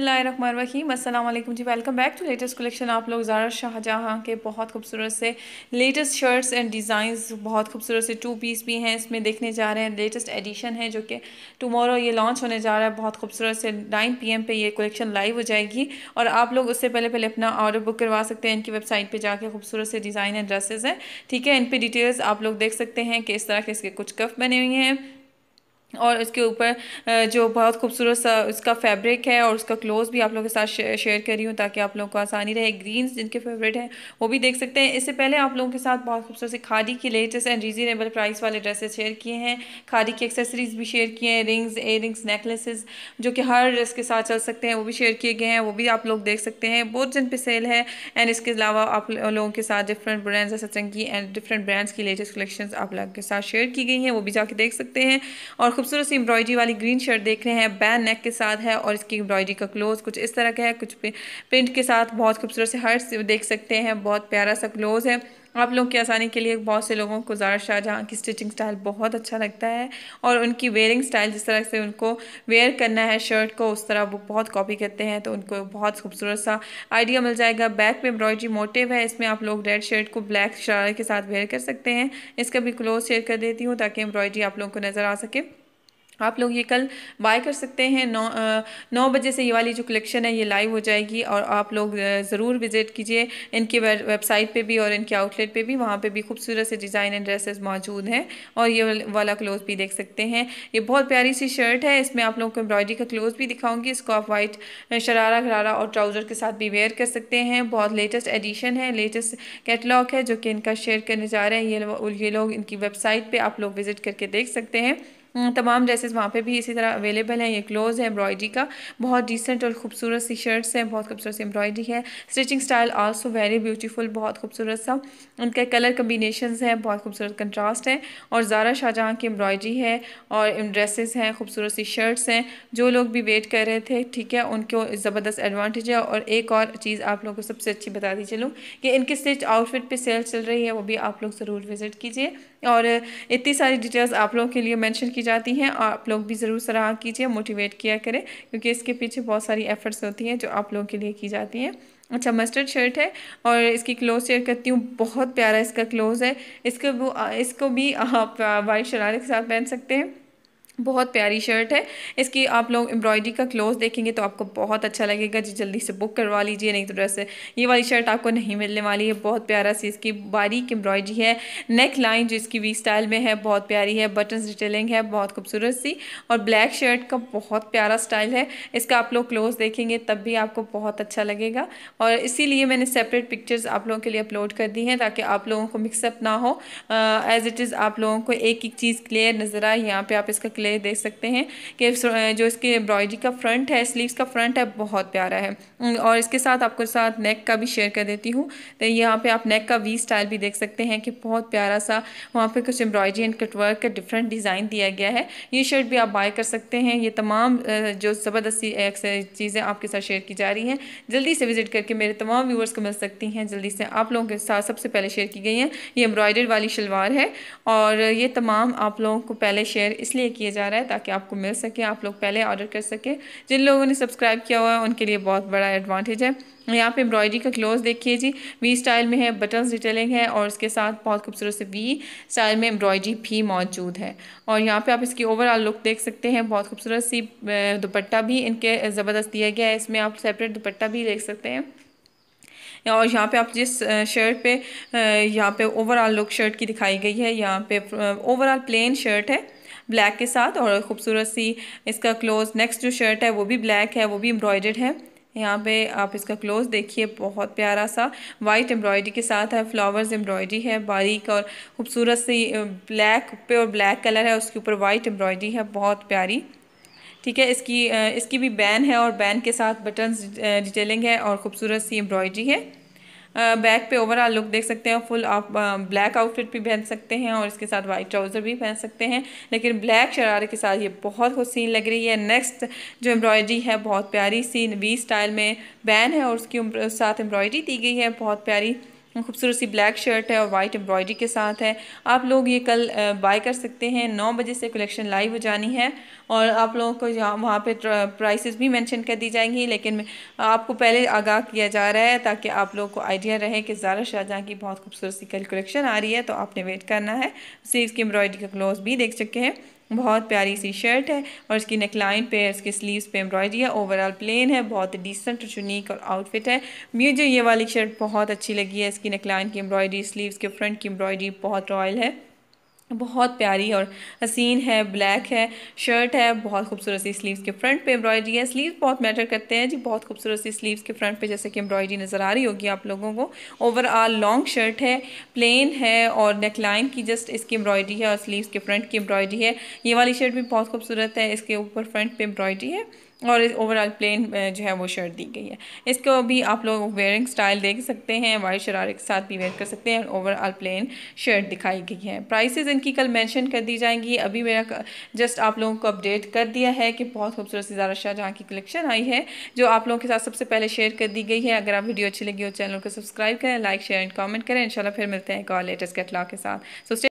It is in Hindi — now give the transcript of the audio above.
अल्लाम जी welcome back to latest collection आप लोग ज़ारा शाहजहाँ के बहुत खूबसूरत से लेटेस्ट शर्ट्स एंड डिज़ाइंस बहुत खूबसूरत से टू पीस भी हैं इसमें देखने जा रहे हैं लेटेस्ट एडिशन है जो कि टुमारो ये लॉन्च होने जा रहा है बहुत खूबसूरत से नाइन पी एम पे ये कलेक्शन लाइव हो जाएगी और आप लोग उससे पहले पहले अपना ऑर्डर बुक करवा सकते हैं इनकी वेबसाइट पर जाकर खूबसूरत से डिज़ाइन एंड ड्रेसेज हैं ठीक है इन पर डिटेल्स आप लोग देख सकते हैं कि इस तरह के इसके कुछ कफ बने हुए हैं और इसके ऊपर जो बहुत खूबसूरत सा उसका फैब्रिक है और उसका क्लोज भी आप लोगों के साथ शेयर कर रही हूँ ताकि आप लोगों को आसानी रहे ग्रीन्स जिनके फेवरेट हैं वो भी देख सकते हैं इससे पहले आप लोगों के साथ बहुत खूबसूरत से खादी की लेटेस्ट एंड रीजनेबल प्राइस वाले ड्रेसेस शेयर किए हैं खादी की एक्सेसरीज भी शेयर किए हैं रिंग्स एयर नेकलेसेस जो कि हर ड्रेस के साथ चल सकते हैं वो भी शेयर किए गए हैं वो भी आप लोग देख सकते हैं बहुत जन पे सेल है एंड इसके अलावा आप लोगों के साथ डिफरेंट ब्रांड्स है सतरंगी एंड डिफरेंट ब्रांड्स की लेटेस्ट कलेक्शन आप लोगों के साथ शेयर की गई हैं वो भी जाके देख सकते हैं और खूबसूरत सी एम्ब्रॉयडरी वाली ग्रीन शर्ट देख रहे हैं बैन नेक के साथ है और इसकी एम्ब्रॉयडरी का क्लोज कुछ इस तरह का है कुछ प्रिंट के साथ बहुत खूबसूरत से हर्ट्स देख सकते हैं बहुत प्यारा सा क्लोज है आप लोगों की आसानी के लिए बहुत से लोगों को ज़ारा शाहजहाँ की स्टिचिंग स्टाइल बहुत अच्छा लगता है और उनकी वेयरिंग स्टाइल जिस तरह से उनको वेयर करना है शर्ट को उस तरह वो बहुत कॉपी करते हैं तो उनको बहुत खूबसूरत सा आइडिया मिल जाएगा बैक पे एम्ब्रॉयडरी मोटिव है इसमें आप लोग रेड शर्ट को ब्लैक शरारे के साथ वेयर कर सकते हैं इसका भी क्लोज शेयर कर देती हूँ ताकि एम्ब्रॉयडरी आप लोगों को नज़र आ सके आप लोग ये कल बाय कर सकते हैं नौ आ, नौ बजे से ये वाली जो कलेक्शन है ये लाइव हो जाएगी और आप लोग ज़रूर विज़िट कीजिए इनके वेबसाइट पे भी और इनके आउटलेट पे भी वहाँ पे भी खूबसूरत से डिज़ाइन एंड ड्रेसेस मौजूद हैं और ये वाला क्लोज भी देख सकते हैं ये बहुत प्यारी सी शर्ट है इसमें आप लोगों को एम्ब्रॉयडरी का क्लोज भी दिखाऊँगी इसको आप वाइट शरारा घरारा और ट्राउज़र के साथ भी वेयर कर सकते हैं बहुत लेटेस्ट एडिशन है लेटेस्ट कैटलॉग है जो कि इनका शेयर करने जा रहे हैं ये ये लोग इनकी वेबसाइट पर आप लोग विज़िट करके देख सकते हैं हम्म, तमाम ड्रेसेस वहाँ पे भी इसी तरह अवेलेबल हैं ये क्लोज है एम्ब्रॉयडरी का बहुत डिसेंट और खूबसूरत सी शर्ट्स हैं बहुत खूबसूरत सी एम्ब्रॉयडरी है stitching style also very beautiful बहुत खूबसूरत सा उनके कलर कम्बिनेशन हैं बहुत खूबसूरत कंट्रास्ट है और ज़ारा शाहजहाँ की एम्ब्रॉयडरी है और ड्रेसेस हैं खूबसूरत सी शर्ट्स हैं जो लोग भी वेट कर रहे थे ठीक है उनको ज़बरदस्त एडवांटेज है और एक और चीज़ आप लोगों को सबसे अच्छी बता दी चलूँ कि इनके स्टिच आउटफिट पर सेल चल रही है वो भी आप लोग ज़रूर विज़िट कीजिए और इतनी सारी डिटेल्स आप लोगों के लिए मैंशन की जाती हैं और आप लोग भी ज़रूर सराह कीजिए मोटिवेट किया करें क्योंकि इसके पीछे बहुत सारी एफ़र्ट्स होती हैं जो आप लोगों के लिए की जाती हैं अच्छा मस्टर्ड शर्ट है और इसकी क्लोज शेयर करती हूँ बहुत प्यारा इसका क्लोज है इसको इसको भी आप वाइट शरारे के साथ पहन सकते हैं बहुत प्यारी शर्ट है इसकी आप लोग एम्ब्रॉयडरी का क्लोज देखेंगे तो आपको बहुत अच्छा लगेगा जी जल्दी से बुक करवा लीजिए नहीं तो ड्रेस ये वाली शर्ट आपको नहीं मिलने वाली है बहुत प्यारा सी इसकी बारीक एम्ब्रॉयडरी है नेक लाइन जो इसकी वी स्टाइल में है बहुत प्यारी है बटन डिटेलिंग है बहुत खूबसूरत सी और ब्लैक शर्ट का बहुत प्यारा स्टाइल है इसका आप लोग क्लोज देखेंगे तब भी आपको बहुत अच्छा लगेगा और इसीलिए मैंने सेपरेट पिक्चर्स आप लोगों के लिए अपलोड कर दी हैं ताकि आप लोगों को मिक्सअप ना हो एज़ इट इज़ आप लोगों को एक एक चीज़ क्लियर नज़र आए यहाँ पर आप इसका डिस्प्ले देख सकते हैं कि जो इसके एम्ब्रॉयडरी का फ्रंट है स्लीव्स का फ्रंट है बहुत प्यारा है और इसके साथ आपको साथ नेक का भी शेयर कर देती हूँ तो यहाँ पे आप नेक का वी स्टाइल भी देख सकते हैं कि बहुत प्यारा सा वहाँ पे कुछ एम्ब्रॉयडरी एंड कटवर्क का डिफरेंट डिज़ाइन दिया गया है ये शर्ट भी आप बाय कर सकते हैं ये तमाम जो जबरदस्ती चीज़ें आपके साथ शेयर की जा रही हैं जल्दी से विजिट करके मेरे तमाम व्यूवर्स को मिल सकती हैं जल्दी से आप लोगों के साथ सबसे पहले शेयर की गई हैं ये एम्ब्रॉयडर्ड वाली शलवार है और ये तमाम आप लोगों को पहले शेयर इसलिए किए जा रहा है ताकि आपको मिल सके आप लोग पहले ऑर्डर कर सकें जिन लोगों ने सब्सक्राइब किया हुआ है उनके लिए बहुत बड़ा एडवांटेज है यहाँ पे एम्ब्रॉयडरी का क्लोज देखिए जी वी स्टाइल में है बटन्स डिटेलिंग है और उसके साथ बहुत खूबसूरत से वी स्टाइल में एम्ब्रॉयडरी भी मौजूद है और यहाँ पे आप इसकी ओवरऑल लुक देख सकते हैं बहुत खूबसूरत सी दुपट्टा भी इनके ज़बरदस्त दिया गया है इसमें आप सेपरेट दुपट्टा भी देख सकते हैं और यहाँ पे आप जिस शर्ट पे यहाँ पे ओवरऑल लुक शर्ट की दिखाई गई है यहाँ पे ओवरऑल प्लेन शर्ट है ब्लैक के साथ और ख़ूबसूरत सी इसका क्लोज नेक्स्ट जो शर्ट है वो भी ब्लैक है वो भी एम्ब्रॉयड है यहाँ पे आप इसका क्लोज देखिए बहुत प्यारा सा वाइट एम्ब्रॉयडरी के साथ है फ्लावर्स एम्ब्रॉयडरी है बारीक और खूबसूरत सी ब्लैक पे और ब्लैक कलर है उसके ऊपर वाइट एम्ब्रॉयडरी है बहुत प्यारी ठीक है इसकी इसकी भी बैन है और बैन के साथ बटन्स डिटेलिंग है और ख़ूबसूरत सी एम्ब्रॉयडरी है बैक पे ओवरऑल लुक देख सकते हैं फुल आप ब्लैक आउटफिट भी पहन सकते हैं और इसके साथ वाइट ट्राउज़र भी पहन सकते हैं लेकिन ब्लैक शरारे के साथ ये बहुत खुशी लग रही है नेक्स्ट जो एम्ब्रॉयडरी है बहुत प्यारी सी वी स्टाइल में बैन है और उसकी साथ एम्ब्रॉयडरी दी गई है बहुत प्यारी खूबसूरत सी ब्लैक शर्ट है और वाइट एम्ब्रॉयडरी के साथ है आप लोग ये कल बाय कर सकते हैं नौ बजे से कलेक्शन लाइव हो जानी है और आप लोगों को यहाँ वहाँ पर प्राइसेस भी मेंशन कर दी जाएंगी लेकिन आपको पहले आगाह किया जा रहा है ताकि आप लोगों को आइडिया रहे कि ज़ारा शाहजहाँ की बहुत खूबसूरत सी कल कलेक्शन आ रही है तो आपने वेट करना है स्लीव्स की एम्ब्रॉयडरी का क्लोज भी देख सके हैं बहुत प्यारी सी शर्ट है और इसकी नेकलाइन पे इसके स्लीव्स पे एम्ब्रॉयडरी है ओवरऑल प्लेन है बहुत डिसेंट और यूनिक और आउटफिट है मुझे ये वाली शर्ट बहुत अच्छी लगी है इसकी नेकलाइन की एम्ब्रॉयडरी स्लीव्स के फ्रंट की एम्ब्रॉयडरी बहुत रॉयल है बहुत प्यारी और हसीन है ब्लैक है शर्ट है बहुत खूबसूरत सी स्लीव्स के फ्रंट पे एम्ब्रॉयडरी है स्लीव्स बहुत मैटर करते हैं जी बहुत खूबसूरत सी स्लीव्स के फ्रंट पे जैसे कि एम्ब्रॉयडरी नज़र आ रही होगी आप लोगों को ओवरऑल लॉन्ग शर्ट है प्लेन है और नेकलाइन की जस्ट इसकी एम्ब्रॉयडरी है और स्लीव्स के फ्रंट की एम्ब्रॉयडरी है ये वाली शर्ट भी बहुत खूबसूरत है इसके ऊपर फ्रंट पर एम्ब्रॉयडरी है और ओवरऑल प्लेन जो है वो शर्ट दी गई है इसको भी आप लोग वेयरिंग स्टाइल देख सकते हैं वाइट शरारे के साथ भी वेयर कर सकते हैं ओवरऑल प्लेन शर्ट दिखाई गई है प्राइसेस इनकी कल मेंशन कर दी जाएंगी अभी मेरा जस्ट आप लोगों को अपडेट कर दिया है कि बहुत खूबसूरत सी ज़ारा जहाँ की कलेक्शन आई है जो आप लोगों के साथ सबसे पहले शेयर कर दी गई है अगर आप वीडियो अच्छी लगी हो चैनल को सब्सक्राइब करें लाइक शेयर एंड कॉमेंट करें इन फिर मिलते हैं एक और लेटेस्ट कैटलाग के साथ सो